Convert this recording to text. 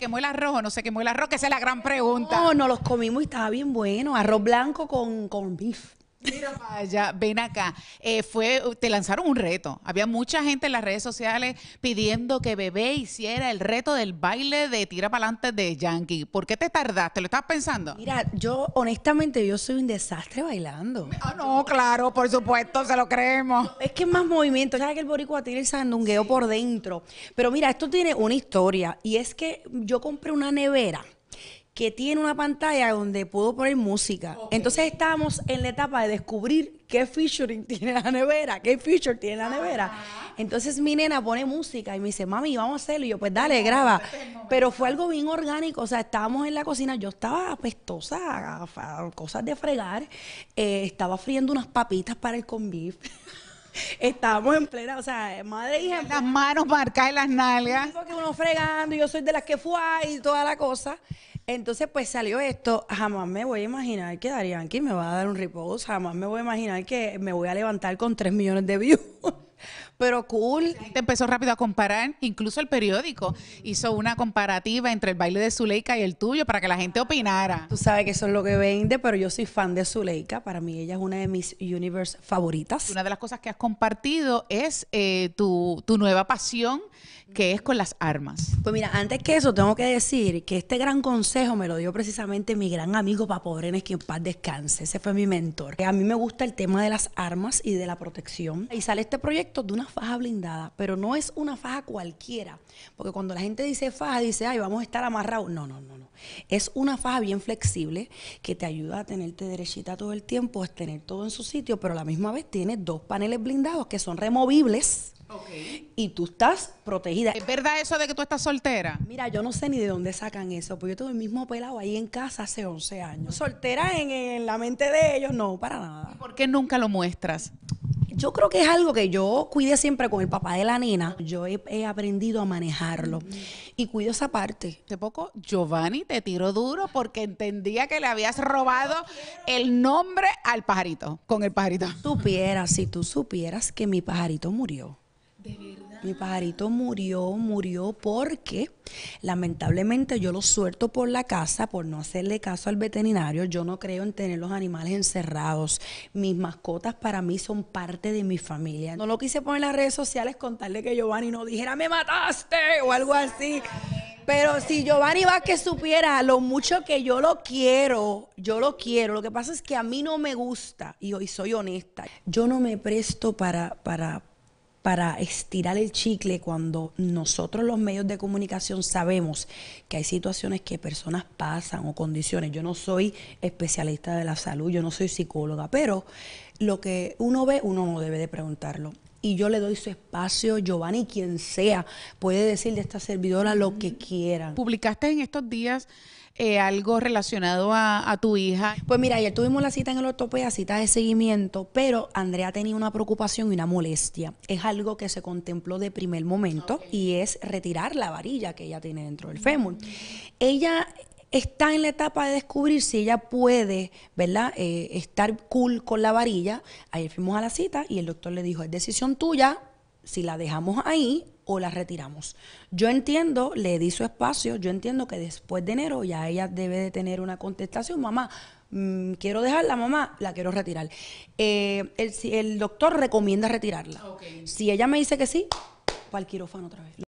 quemó el arroz o no se quemó el arroz? Que esa es la gran pregunta. No, no, los comimos y estaba bien bueno. Arroz blanco con, con beef. Mira vaya, ven acá. Eh, fue, te lanzaron un reto. Había mucha gente en las redes sociales pidiendo que Bebé hiciera el reto del baile de tira para adelante de Yankee. ¿Por qué te tardaste? ¿Lo estabas pensando? Mira, yo honestamente yo soy un desastre bailando. Ah, no, claro, por supuesto, se lo creemos. Es que es más movimiento. Sabes que el boricua tiene el sandungueo por dentro. Pero mira, esto tiene una historia. Y es que yo compré una nevera que tiene una pantalla donde puedo poner música. Entonces estábamos en la etapa de descubrir qué featuring tiene la nevera, qué feature tiene la nevera. Entonces mi nena pone música y me dice, mami, vamos a hacerlo. Y yo, pues dale, graba. Este Pero fue algo bien orgánico. O sea, estábamos en la cocina, yo estaba apestosa, cosas de fregar. Eh, estaba friendo unas papitas para el conviv. Estábamos en plena, o sea, madre hija. Las manos marcadas las nalgas. Porque uno fregando, yo soy de las que fue y toda la cosa. Entonces, pues salió esto. Jamás me voy a imaginar que aquí, me va a dar un repose. Jamás me voy a imaginar que me voy a levantar con 3 millones de views. pero cool. Te empezó rápido a comparar, incluso el periódico hizo una comparativa entre el baile de Zuleika y el tuyo para que la gente opinara. Tú sabes que eso es lo que vende, pero yo soy fan de Zuleika. Para mí ella es una de mis universe favoritas. Una de las cosas que has compartido es eh, tu, nueva pasión que es con las armas. Pues mira, antes que eso tengo que decir que este gran consejo me lo dio precisamente mi gran amigo Papo Brenes, que paz descanse, ese fue mi mentor. A mí me gusta el tema de las armas y de la protección y sale este proyecto de una faja blindada, pero no es una faja cualquiera, porque cuando la gente dice faja, dice, ay, vamos a estar amarrados. No, no, no, no. Es una faja bien flexible que te ayuda a tenerte derechita todo el tiempo, a tener todo en su sitio, pero a la misma vez tiene dos paneles blindados que son removibles. Y tú estás protegida. ¿Es verdad eso de que tú estás soltera? Mira, yo no sé ni de dónde sacan eso, porque yo tengo el mismo pelado ahí en casa hace 11 años. Soltera en, en la mente de ellos, no, para nada. ¿Y por qué nunca lo muestras? Yo creo que es algo que yo cuidé siempre con el papá de la nena. Yo he, aprendido a manejarlo y cuido esa parte. Hace poco Giovanni te tiró duro porque entendía que le habías robado el nombre al pajarito, con el pajarito. Supieras, si tú supieras que mi pajarito murió. Mi pajarito murió, murió porque lamentablemente yo lo suelto por la casa por no hacerle caso al veterinario. Yo no creo en tener los animales encerrados. Mis mascotas para mí son parte de mi familia. No lo quise poner en las redes sociales contarle que Giovanni no dijera me mataste o algo así. Pero si Giovanni va que supiera lo mucho que yo lo quiero, yo lo quiero. Lo que pasa es que a mí no me gusta, y hoy soy honesta, yo no me presto para, para, para estirar el chicle cuando nosotros los medios de comunicación sabemos que hay situaciones que personas pasan o condiciones. Yo no soy especialista de la salud, yo no soy psicóloga, pero lo que uno ve uno no debe de preguntarlo y yo le doy su espacio. Giovanni, quien sea, puede decirle de esta servidora lo que quiera. Publicaste en estos días eh, algo relacionado a, tu hija. Pues mira, ayer tuvimos la cita en el ortopedia, cita de seguimiento, pero Andrea tenía una preocupación y una molestia. Es algo que se contempló de primer momento y es retirar la varilla que ella tiene dentro del fémur. Ella está en la etapa de descubrir si ella puede, ¿verdad? Eh, estar cool con la varilla. Ayer fuimos a la cita y el doctor le dijo, es decisión tuya si la dejamos ahí o la retiramos. Yo entiendo, le di su espacio, yo entiendo que después de enero ya ella debe de tener una contestación, mamá, mm, quiero dejarla, mamá, la quiero retirar. Eh, el, doctor recomienda retirarla. Si ella me dice que sí, para el quirófano otra vez.